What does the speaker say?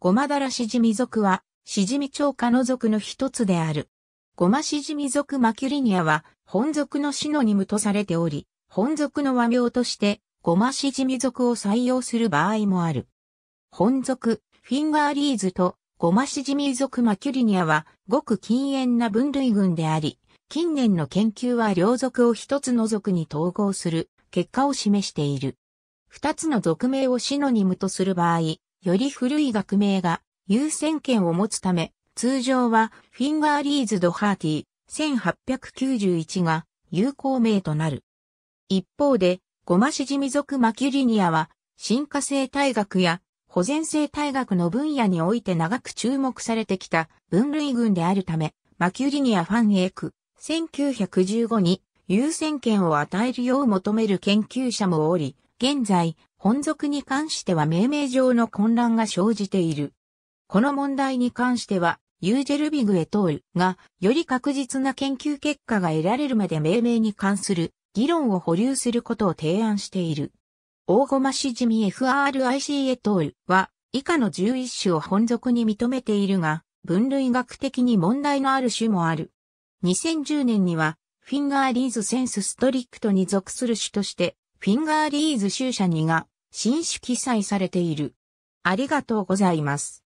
ゴマダラシジミ属は、シジミ超科の属の一つである。ゴマシジミ属マキュリニアは、本属のシノニムとされており、本属の和名として、ゴマシジミ属を採用する場合もある。本属、フィンガーリーズと、ゴマシジミ属マキュリニアは、ごく禁煙な分類群であり、近年の研究は両属を一つの属に統合する結果を示している。二つの属名をシノニムとする場合、より古い学名が優先権を持つため、通常はフィンガーリーズ・ド・ハーティー1891が有効名となる。一方で、ゴマシジミ属マキュリニアは、進化性体学や保全性体学の分野において長く注目されてきた分類群であるため、マキュリニア・ファンエーク、1915に優先権を与えるよう求める研究者もおり、現在、本属に関しては命名上の混乱が生じている。この問題に関しては、ユージェルビグエトールが、より確実な研究結果が得られるまで命名に関する議論を保留することを提案している。大駒しじみ FRIC エトールは、以下の11種を本属に認めているが、分類学的に問題のある種もある。2010年には、フィンガーリーズセンスストリクトに属する種としてフィンガーリーズ集社2が新種記載されている。ありがとうございます。